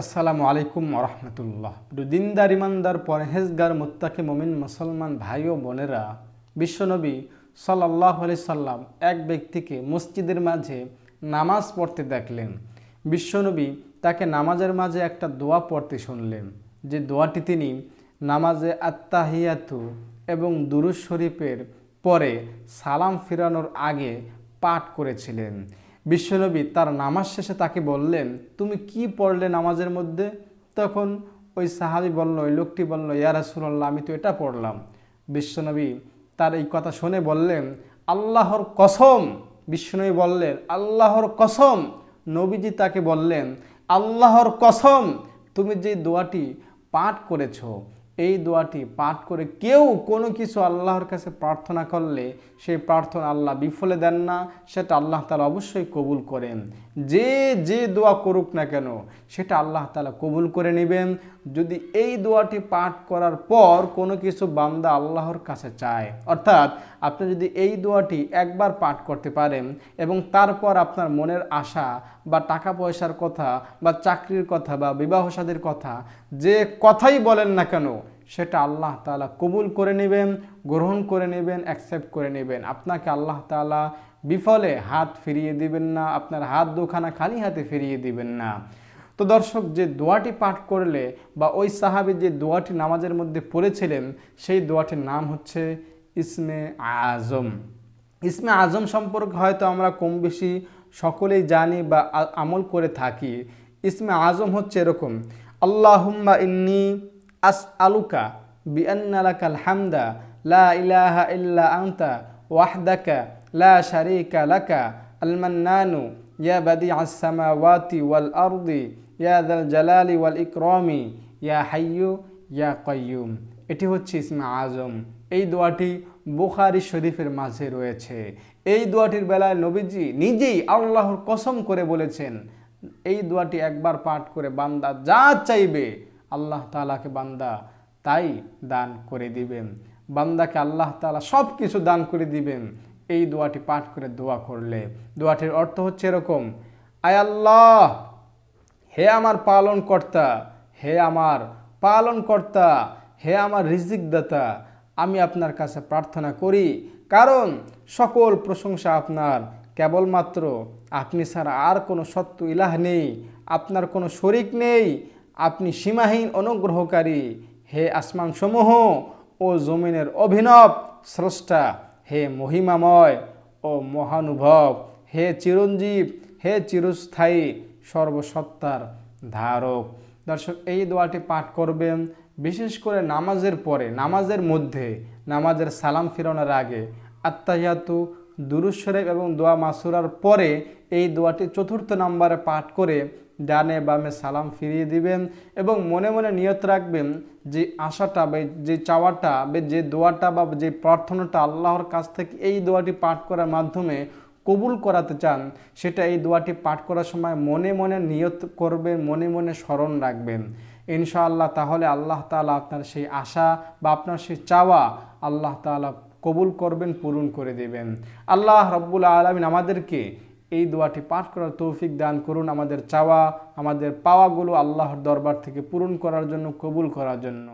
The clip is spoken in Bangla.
আসসালামু আলাইকুম রহমতুল্লাহ দিনদার ইমানদার পরহেজগার মুত্তাকে মমিন মুসলমান ভাই ও বোনেরা বিশ্বনবী সাল্লাহ আলি সাল্লাম এক ব্যক্তিকে মসজিদের মাঝে নামাজ পড়তে দেখলেন বিশ্বনবী তাকে নামাজের মাঝে একটা দোয়া পড়তে শুনলেন যে দোয়াটি তিনি নামাজে আত্মাহিয়াতু এবং দুরুজ শরীফের পরে সালাম ফিরানোর আগে পাঠ করেছিলেন বিশ্বনবী তার নামাজ শেষে তাকে বললেন তুমি কি পড়লে নামাজের মধ্যে তখন ওই সাহাবি বলল ওই লোকটি বলল ইয়া রাসুল্লাহ আমি তো এটা পড়লাম বিশ্বনবী তার এই কথা শুনে বললেন আল্লাহর কসম বিশ্বনবী বললেন আল্লাহর কসম নবীজি তাকে বললেন আল্লাহর কসম তুমি যে দোয়াটি পাঠ করেছো এই দোয়াটি পাঠ করে কেউ কোনো কিছু আল্লাহর কাছে প্রার্থনা করলে সেই প্রার্থনা আল্লাহ বিফলে দেন না সেটা আল্লাহ তালা অবশ্যই কবুল করেন যে যে দোয়া করুক না কেন সেটা আল্লাহ তালা কবুল করে নেবেন যদি এই দোয়াটি পাঠ করার পর কোনো কিছু বান্দা আল্লাহর কাছে চায় অর্থাৎ আপনি যদি এই দোয়াটি একবার পাঠ করতে পারেন এবং তারপর আপনার মনের আশা বা টাকা পয়সার কথা বা চাকরির কথা বা বিবাহ সাদের কথা যে কথাই বলেন না কেন সেটা আল্লাহ তালা কবুল করে নেবেন গ্রহণ করে নেবেন অ্যাকসেপ্ট করে নেবেন আপনাকে আল্লাহ তালা বিফলে হাত ফিরিয়ে দিবেন না আপনার হাত দুখানা খালি হাতে ফিরিয়ে দিবেন না তো দর্শক যে দোয়াটি পাঠ করলে বা ওই সাহাবি যে দোয়াটি নামাজের মধ্যে পড়েছিলেন সেই দোয়াটির নাম হচ্ছে ইসমে আজম ইসমে আজম সম্পর্কে হয়তো আমরা কম বেশি সকলেই জানি বা আমল করে থাকি ইসমে আজম হচ্ছে এরকম আল্লাহুম্বা ইন্নি আস আলুকা বিআনালাকাল হামদা লা ইলাহা ইল্লা আন্তা ওয়াহদাকা লা শারিকা লাকা ইয়া বাদি المنان يا بديع السماوات والأرض يا ذا الجلال والإكرام ইয়া حي ইয়া কাইয়ুম এটি হচ্ছে ইসমা আজম এই দোয়াটি বুখারি শরীফের মাঝে রয়েছে এই দোয়াটির বেলায় নবীজি নিজেই আল্লাহর কসম করে বলেছেন এই দোয়াটি একবার পাঠ করে বান্দা যা চাইবে আল্লাহ তালাকে বান্দা তাই দান করে দিবেন বান্দাকে আল্লাহ তালা সব কিছু দান করে দিবেন এই দোয়াটি পাঠ করে দোয়া করলে দোয়াটির অর্থ হচ্ছে এরকম আয় আল্লাহ হে আমার পালন কর্তা হে আমার পালন কর্তা হে আমার রিজিক দাতা আমি আপনার কাছে প্রার্থনা করি কারণ সকল প্রশংসা আপনার কেবলমাত্র আপনি ছাড়া আর কোনো সত্য ইলাহ নেই আপনার কোনো শরিক নেই আপনি সীমাহীন অনুগ্রহকারী হে আসমান সমূহ ও জমিনের অভিনব স্রষ্টা হে মহিমাময় ও মহানুভব হে চিরঞ্জীব হে চিরস্থায়ী সর্বসত্তার ধারক দর্শক এই দোয়াটি পাঠ করবেন বিশেষ করে নামাজের পরে নামাজের মধ্যে নামাজের সালাম ফিরানোর আগে আত্মাহিয়াতু দুরুজ শরীফ এবং দোয়া মাসুরার পরে এই দোয়াটি চতুর্থ নম্বরে পাঠ করে ডানে বামে সালাম ফিরিয়ে দিবেন এবং মনে মনে নিয়ত রাখবেন যে আশাটা বা যে চাওয়াটা বা যে দোয়াটা বা যে প্রার্থনাটা আল্লাহর কাছ থেকে এই দোয়াটি পাঠ করার মাধ্যমে কবুল করাতে চান সেটা এই দোয়াটি পাঠ করার সময় মনে মনে নিয়ত করবেন মনে মনে স্মরণ রাখবেন ইনশাআল্লাহ তাহলে আল্লাহ তালা আপনার সেই আশা বা আপনার সেই চাওয়া আল্লাহ তালা কবুল করবেন পূরণ করে দেবেন আল্লাহ রব্বুল আলমিন আমাদেরকে এই দোয়াটি পাঠ করার তৌফিক দান করুন আমাদের চাওয়া আমাদের পাওয়াগুলো আল্লাহর দরবার থেকে পূরণ করার জন্য কবুল করার জন্য